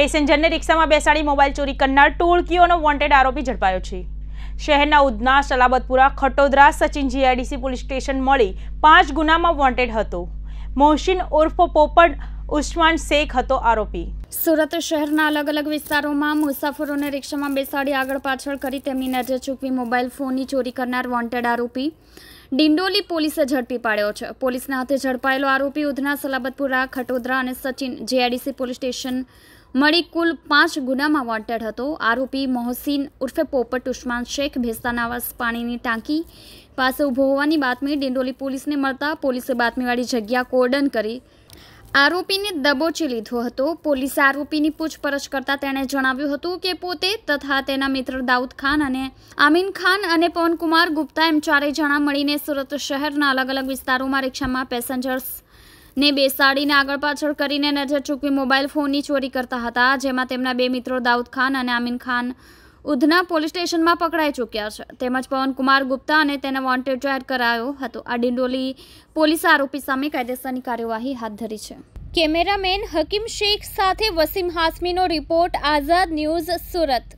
પેસેન્જરને રિક્ષામાં બેસાડી મોબાઈલ ચોરી કરનાર ટોળકીઓનો વોન્ટેડ આરોપી ઝડપાયો છે શહેરના Udhna Salabatpura Khatodara Sachin GIDC police station મળી પાંચ ગુનામાં વોન્ટેડ હતો મોહસિન ઉર્ફ પોપડ ઉસ્માન શેખ હતો આરોપી સુરત શહેરના અલગ અલગ વિસ્તારોમાં મુસાફરોને રિક્ષામાં બેસાડી આગળ પાછળ કરી તેમની નજર ચૂકવી મોબાઈલ ફોનની ચોરી કરનાર વોન્ટેડ આરોપી ડિંડોલી પોલીસે ઝડપી પાડ્યો છે પોલીસના હાથે ઝડપાયેલો આરોપી ઉધના સલાબતપુરા ખટોદરા અને સચિન જેઆઈડીસી પોલીસ સ્ટેશન મળી કુલ પાંચ ગુનામાં વોન્ટેડ હતો આરોપી મોહસીન ઉર્ફે પોપટ ઉસ્માન શેખ ભેસ્તાનાવાસ પાણીની ટાંકી પાસે ઊભો હોવાની બાતમી ડિંડોલી પોલીસને મળતા પોલીસે બાતમીવાળી જગ્યા કોર્ડન કરી આરોપીને દબોચી લીધો હતો પોલીસે આરોપીની પૂછપરછ કરતા તેણે જણાવ્યું હતું કે પોતે તથા તેના મિત્ર દાઉદ ખાન અને આમીન ખાન અને પવનકુમાર ગુપ્તા એમ ચારેય જણા મળીને સુરત શહેરના અલગ અલગ વિસ્તારોમાં રિક્ષામાં પેસેન્જર્સને બેસાડીને આગળ પાછળ કરીને નજર ચૂકવી મોબાઈલ ફોનની ચોરી કરતા હતા જેમાં તેમના બે મિત્રો દાઉદ ખાન અને આમીન ખાન ઉધના પોલીસ સ્ટેશનમાં પકડાઈ ચૂક્યા છે તેમજ પવનકુમાર ગુપ્તા અને તેને વોન્ટેડ જાહેર કરાયો હતો આ ડિંડોલી પોલીસ આરોપી સામે કાયદેસરની કાર્યવાહી હાથ ધરી છે કેમેરામેન હકીમ શેખ સાથે વસીમ હાસમીનો રિપોર્ટ આઝાદ ન્યૂઝ સુરત